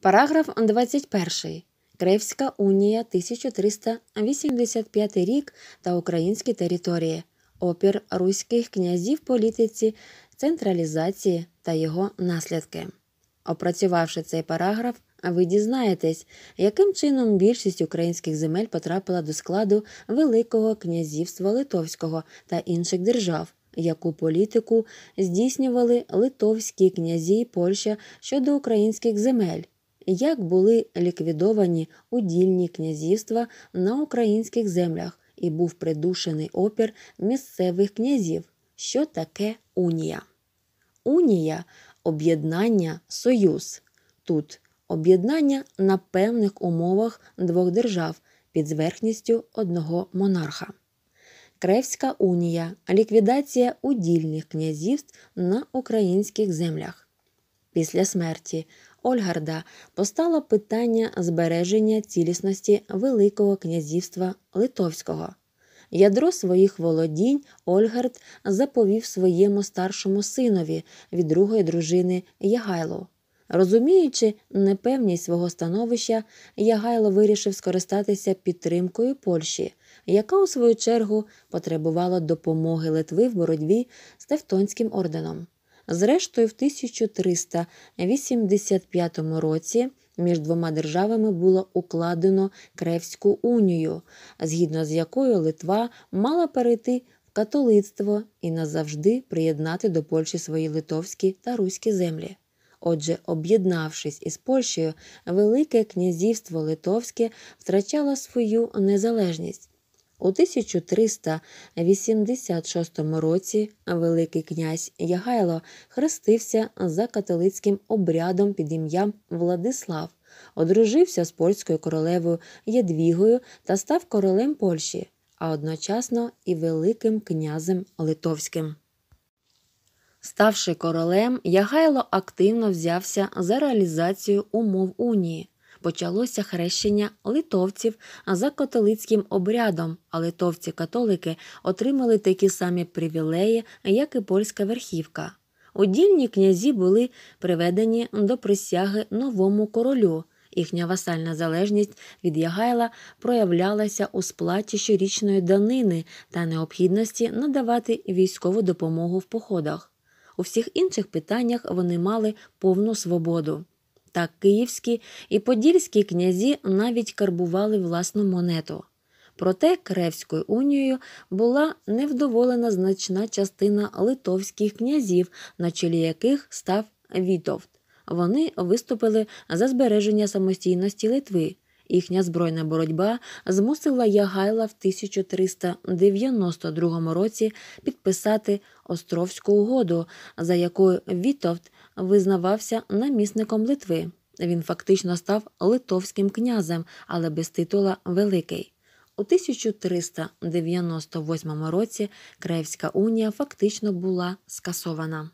Параграф 21. Кревська унія 1385 рік та українські території. Опір руських князів політиці, централізації та його наслідки. Опрацювавши цей параграф, ви дізнаєтесь, яким чином більшість українських земель потрапила до складу Великого князівства Литовського та інших держав, яку політику здійснювали литовські князі і Польща щодо українських земель як були ліквідовані удільні князівства на українських землях і був придушений опір місцевих князів. Що таке унія? Унія об'єднання союз. Тут об'єднання на певних умовах двох держав під зверхністю одного монарха. Кревська унія ліквідація удільних князівств на українських землях. Після смерті Ольгарда постало питання збереження цілісності Великого князівства Литовського. Ядро своїх володінь Ольгард заповів своєму старшому синові від другої дружини Ягайло. Розуміючи непевність свого становища, Ягайло вирішив скористатися підтримкою Польщі, яка у свою чергу потребувала допомоги Литви в боротьбі з Тевтонським орденом. Зрештою, в 1385 році між двома державами було укладено Кревську унію, згідно з якою Литва мала перейти в католицтво і назавжди приєднати до Польщі свої литовські та руські землі. Отже, об'єднавшись із Польщею, Велике Князівство Литовське втрачало свою незалежність. У 1386 році Великий князь Ягайло хрестився за католицьким обрядом під ім'ям Владислав, одружився з польською королевою Ядвігою та став королем Польщі, а одночасно і Великим князем Литовським. Ставши королем, Ягайло активно взявся за реалізацію умов унії почалося хрещення литовців за католицьким обрядом, а литовці-католики отримали такі самі привілеї, як і польська верхівка. Удільні князі були приведені до присяги новому королю. Їхня васальна залежність від Ягайла проявлялася у сплаті щорічної данини та необхідності надавати військову допомогу в походах. У всіх інших питаннях вони мали повну свободу. Так київські і подільські князі навіть карбували власну монету. Проте Кревською унією була невдоволена значна частина литовських князів, на чолі яких став Вітовт. Вони виступили за збереження самостійності Литви. Їхня збройна боротьба змусила Ягайла в 1392 році підписати Островську угоду, за якою Вітовт визнавався намісником Литви. Він фактично став литовським князем, але без титула Великий. У 1398 році Краївська унія фактично була скасована.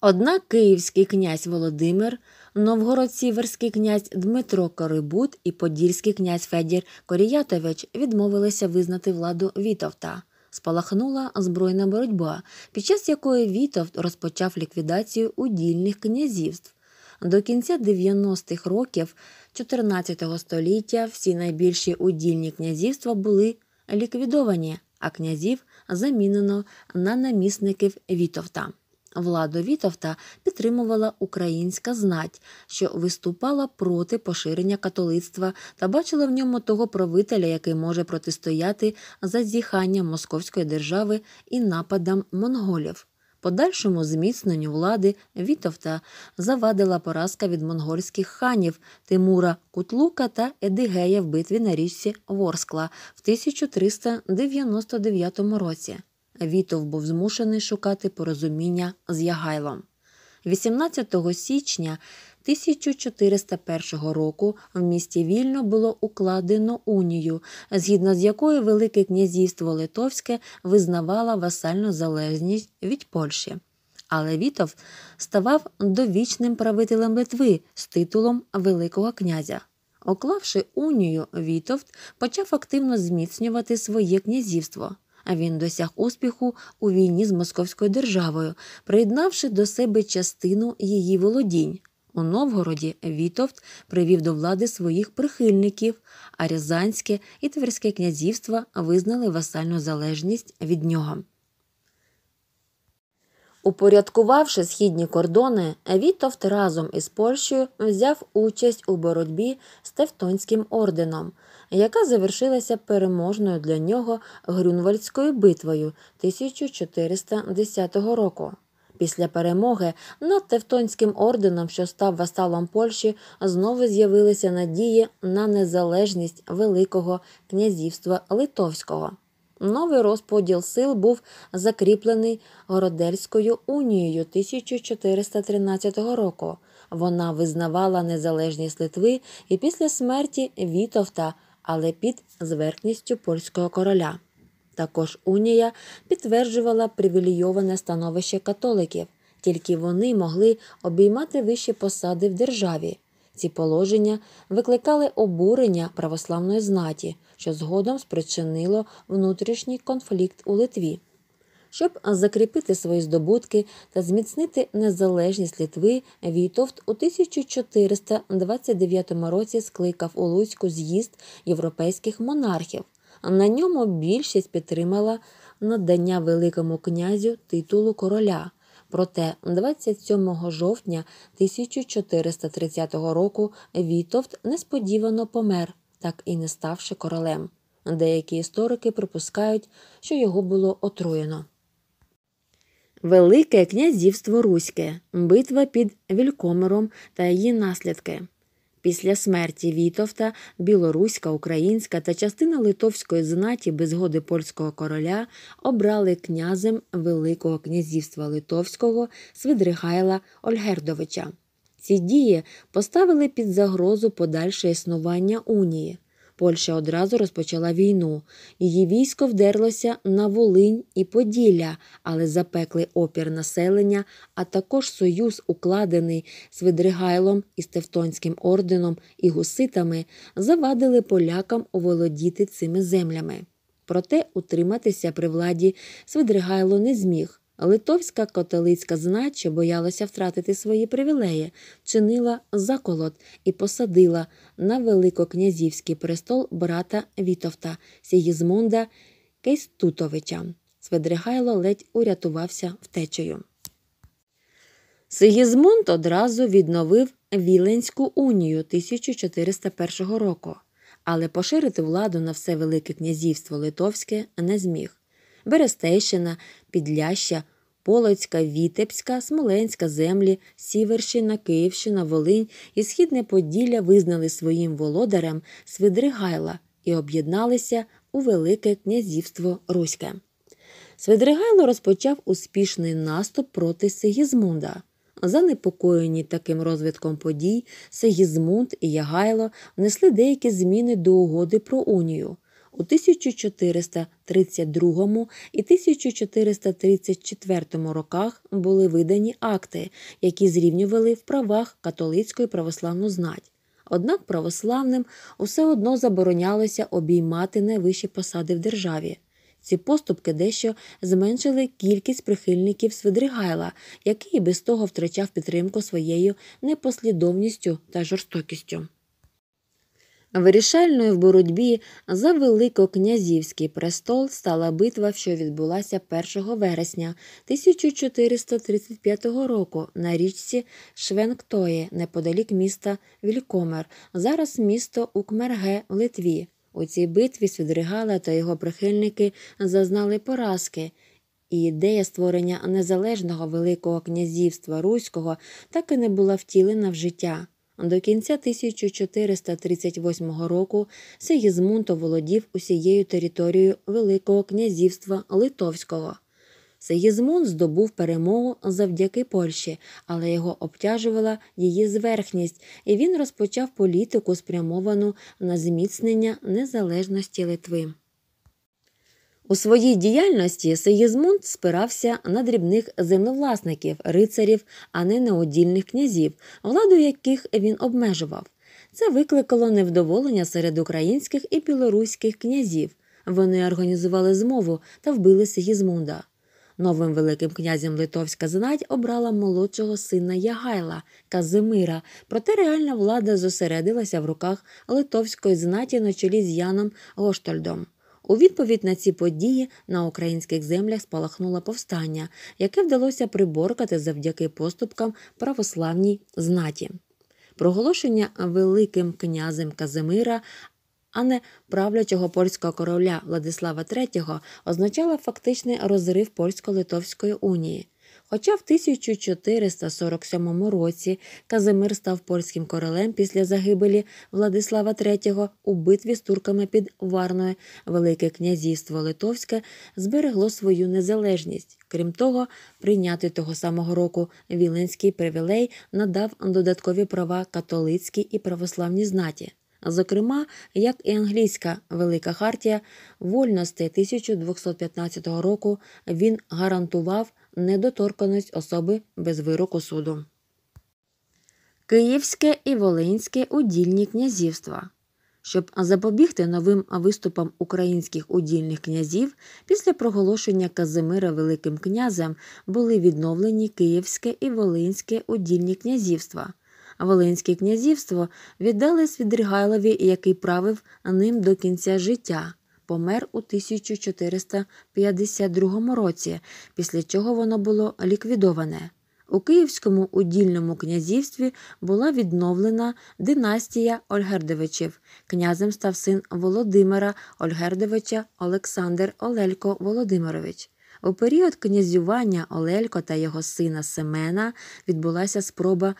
Однак київський князь Володимир, новгородсіверський князь Дмитро Корибут і подільський князь Федір Коріятович відмовилися визнати владу Вітовта спалахнула збройна боротьба, під час якої Вітовт розпочав ліквідацію удільних князівств. До кінця 90-х років 14 століття всі найбільші удільні князівства були ліквідовані, а князів замінено на намісників Вітовта. Владу Вітовта підтримувала українська знать, що виступала проти поширення католицтва та бачила в ньому того правителя, який може протистояти за зіханням московської держави і нападам монголів. Подальшому зміцненню влади Вітовта завадила поразка від монгольських ханів Тимура Кутлука та Едигея в битві на річці Ворскла в 1399 році. Вітов був змушений шукати порозуміння з Ягайлом. 18 січня 1401 року в місті вільно було укладено унію, згідно з якою Велике князівство Литовське визнавало васальну залежність від Польщі. Але Вітов ставав довічним правителем Литви з титулом Великого князя. Оклавши унію, Вітовт почав активно зміцнювати своє князівство а він досяг успіху у війні з московською державою, приєднавши до себе частину її володінь. У Новгороді Вітовт привів до влади своїх прихильників, а Рязанське і Тверське князівства визнали васальну залежність від нього. Упорядкувавши східні кордони, Вітовт разом із Польщею взяв участь у боротьбі з Тевтонським орденом яка завершилася переможною для нього Грюнвальдською битвою 1410 року. Після перемоги над Тевтонським орденом, що став васалом Польщі, знову з'явилися надії на незалежність Великого князівства Литовського. Новий розподіл сил був закріплений Городельською унією 1413 року. Вона визнавала незалежність Литви і після смерті Вітовта але під зверхністю польського короля. Також унія підтверджувала привілейоване становище католиків, тільки вони могли обіймати вищі посади в державі. Ці положення викликали обурення православної знаті, що згодом спричинило внутрішній конфлікт у Литві щоб закріпити свої здобутки та зміцнити незалежність Літви, Вітовт у 1429 році скликав у Луцьку з'їзд європейських монархів. На ньому більшість підтримала надання Великому князю титулу короля. Проте 27 жовтня 1430 року Вітовт несподівано помер, так і не ставши королем. Деякі історики припускають, що його було отруєно. Велике князівство Руське, битва під Вількомером та її наслідки. Після смерті Вітовта білоруська, українська та частина литовської знаті без згоди польського короля обрали князем Великого князівства Литовського Свидригайла Ольгердовича. Ці дії поставили під загрозу подальше існування унії. Польща одразу розпочала війну. Її військо вдерлося на Волинь і Поділля, але запеклий опір населення, а також союз, укладений з Видригайлом із Тевтонським орденом і гуситами, завадили полякам оволодіти цими землями. Проте утриматися при владі Свидригайло не зміг. Литовська католицька знать, боялася втратити свої привілеї, чинила заколот і посадила на великокнязівський престол брата Вітовта Сігізмунда Кейстутовича. Сведригайло ледь урятувався втечею. Сигізмунд одразу відновив Віленську унію 1401 року, але поширити владу на все Велике князівство Литовське не зміг. Берестейщина, Підляща, Полоцька, Вітебська, Смоленська землі, Сіверщина, Київщина, Волинь і Східне Поділля визнали своїм володарем Свидригайла і об'єдналися у Велике Князівство Руське. Свидригайло розпочав успішний наступ проти Сигізмунда. Занепокоєні таким розвитком подій, Сегізмунд і Ягайло внесли деякі зміни до угоди про унію у 1432 і 1434 роках були видані акти, які зрівнювали в правах католицької православну знать. Однак православним усе одно заборонялося обіймати найвищі посади в державі. Ці поступки дещо зменшили кількість прихильників Свидригайла, який без того втрачав підтримку своєю непослідовністю та жорстокістю. Вирішальною в боротьбі за Великокнязівський престол стала битва, що відбулася 1 вересня 1435 року на річці Швенктоє неподалік міста Вількомер, зараз місто Укмерге в Литві. У цій битві Свідригала та його прихильники зазнали поразки. І ідея створення незалежного Великого князівства Руського так і не була втілена в життя. До кінця 1438 року Сигізмунто володів усією територією Великого князівства Литовського. Сигізмунд здобув перемогу завдяки Польщі, але його обтяжувала її зверхність, і він розпочав політику, спрямовану на зміцнення незалежності Литви. У своїй діяльності Сигізмунд спирався на дрібних землевласників, рицарів, а не неодільних князів, владу яких він обмежував. Це викликало невдоволення серед українських і білоруських князів. Вони організували змову та вбили Сигізмунда. Новим великим князем Литовська знать обрала молодшого сина Ягайла Казимира, проте реальна влада зосередилася в руках литовської знаті на чолі з Яном Гоштольдом. У відповідь на ці події на українських землях спалахнуло повстання, яке вдалося приборкати завдяки поступкам православній знаті. Проголошення Великим князем Казимира. А не правлячого польського короля Владислава III означало фактичний розрив польсько-литовської унії. Хоча в 1447 році Казимир став польським королем після загибелі Владислава III у битві з турками під Варною, Велике князівство Литовське зберегло свою незалежність. Крім того, прийнятий того самого року Віленський привілей надав додаткові права католицькі і православні знаті. Зокрема, як і англійська велика хартія вольності 1215 року він гарантував недоторканість особи без вироку суду. Київське і Волинське удільні князівства. Щоб запобігти новим виступам українських удільних князів, після проголошення Казимира Великим князем були відновлені Київське і Волинське удільні князівства. Волинське князівство віддали Свідригайлові, який правив ним до кінця життя помер у 1452 році, після чого воно було ліквідоване. У Київському удільному князівстві була відновлена династія Ольгердовичів. Князем став син Володимира Ольгердовича Олександр Олелько Володимирович. У період князювання Олелько та його сина Семена відбулася спроба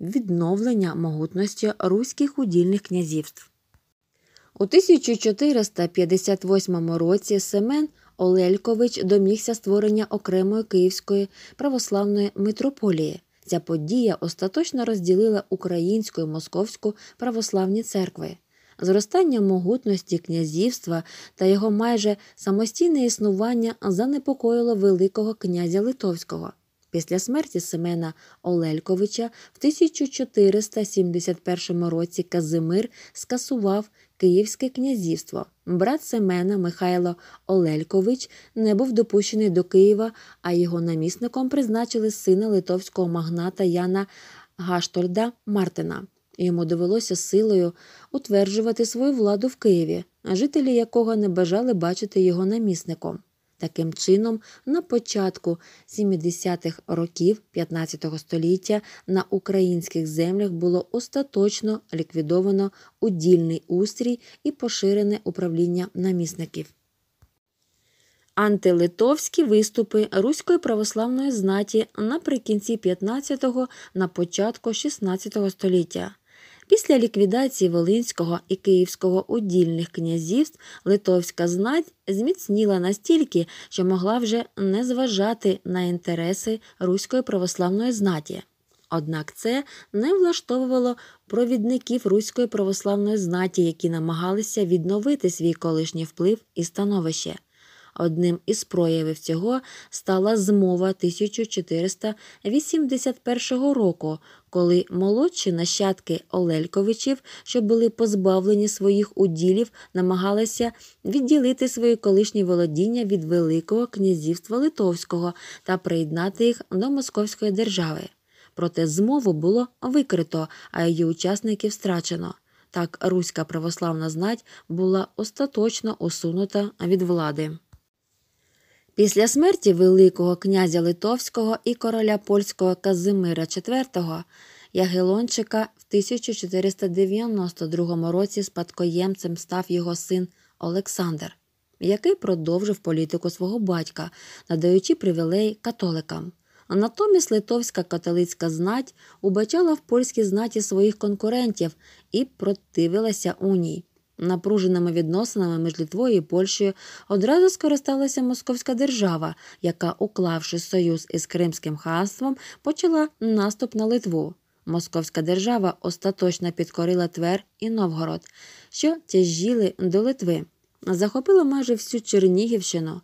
відновлення могутності руських удільних князівств. У 1458 році Семен Олелькович домігся створення окремої Київської православної митрополії. Ця подія остаточно розділила українську і московську православні церкви. Зростання могутності князівства та його майже самостійне існування занепокоїло Великого князя Литовського. Після смерті Семена Олельковича в 1471 році Казимир скасував Київське князівство. Брат Семена Михайло Олелькович не був допущений до Києва, а його намісником призначили сина литовського магната Яна Гашторда Мартина. Йому довелося силою утверджувати свою владу в Києві, жителі якого не бажали бачити його намісником. Таким чином, на початку 70-х років 15 століття на українських землях було остаточно ліквідовано удільний устрій і поширене управління намісників. Антилитовські виступи Руської православної знаті наприкінці 15-го на початку 16 століття. Після ліквідації Волинського і Київського удільних князівств литовська знать зміцніла настільки, що могла вже не зважати на інтереси руської православної знаті. Однак це не влаштовувало провідників руської православної знаті, які намагалися відновити свій колишній вплив і становище. Одним із проявів цього стала змова 1481 року, коли молодші нащадки Олельковичів, що були позбавлені своїх уділів, намагалися відділити свої колишні володіння від Великого князівства Литовського та приєднати їх до Московської держави. Проте змову було викрито, а її учасників страчено. Так руська православна знать була остаточно усунута від влади. Після смерті Великого князя Литовського і короля польського Казимира IV Ягелончика в 1492 році спадкоємцем став його син Олександр, який продовжив політику свого батька, надаючи привілеї католикам. А натомість литовська католицька знать убачала в польській знаті своїх конкурентів і противилася уній. Напруженими відносинами між Літвою і Польщею одразу скористалася Московська держава, яка, уклавши союз із Кримським ханством, почала наступ на Литву. Московська держава остаточно підкорила Твер і Новгород, що тяжіли до Литви, захопила майже всю Чернігівщину.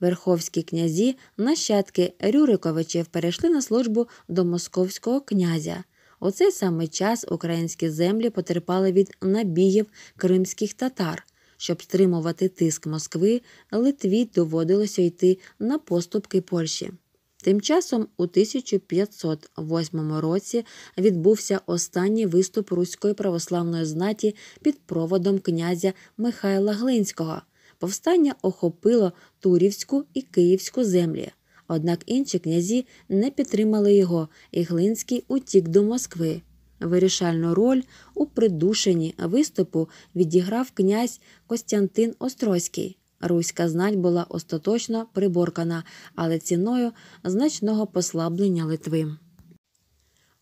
Верховські князі, нащадки Рюриковичів перейшли на службу до московського князя. У цей саме час українські землі потерпали від набігів кримських татар. Щоб стримувати тиск Москви, Литві доводилося йти на поступки Польщі. Тим часом у 1508 році відбувся останній виступ руської православної знаті під проводом князя Михайла Глинського. Повстання охопило Турівську і Київську землі. Однак інші князі не підтримали його, і Глинський утік до Москви. Вирішальну роль у придушенні виступу відіграв князь Костянтин Острозький. Руська знать була остаточно приборкана, але ціною значного послаблення Литви.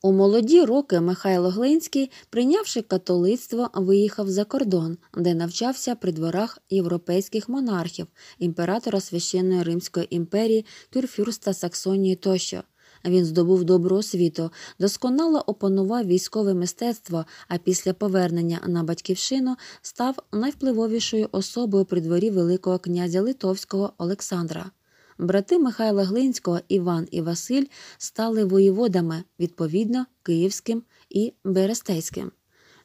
У молоді роки Михайло Глинський, прийнявши католицтво, виїхав за кордон, де навчався при дворах європейських монархів, імператора священної Римської імперії, Кюрфюрста Саксонії тощо. Він здобув добру освіту, досконало опанував військове мистецтво, а після повернення на батьківщину став найвпливовішою особою при дворі Великого князя Литовського Олександра. Брати Михайла Глинського Іван і Василь стали воєводами, відповідно, київським і берестейським.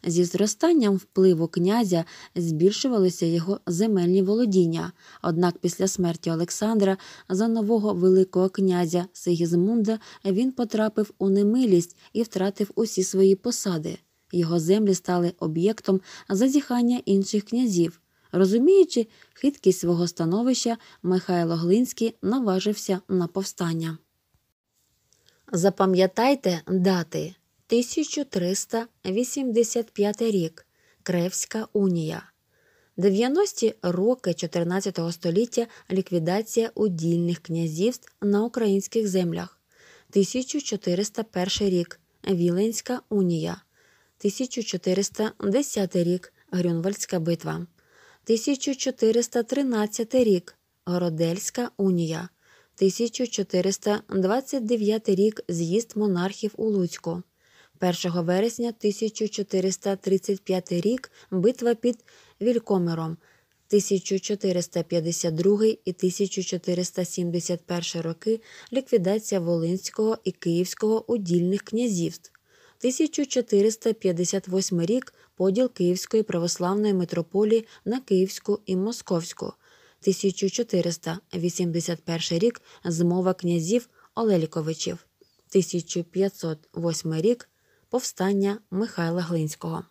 Зі зростанням впливу князя збільшувалися його земельні володіння. Однак після смерті Олександра за нового Великого князя Сигізмунда він потрапив у немилість і втратив усі свої посади. Його землі стали об'єктом зазіхання інших князів. Розуміючи хиткість свого становища, Михайло Глинський наважився на повстання. Запам'ятайте дати 1385 рік Кревська унія. 90-ті роки XIV століття ліквідація удільних князівств на українських землях. 1401 рік Віленська унія. 1410 рік Грюнвальдська битва. 1413 рік Городельська унія, 1429 рік З'їзд монархів у Луцьку, 1 вересня 1435 рік битва під Вількомиром, 1452 і 1471 роки ліквідація Волинського і Київського удільних князівств. 1458 рік поділ Київської православної митрополії на Київську і Московську, 1481 рік змова князів Олеліковичів, 1508 рік повстання Михайла Глинського.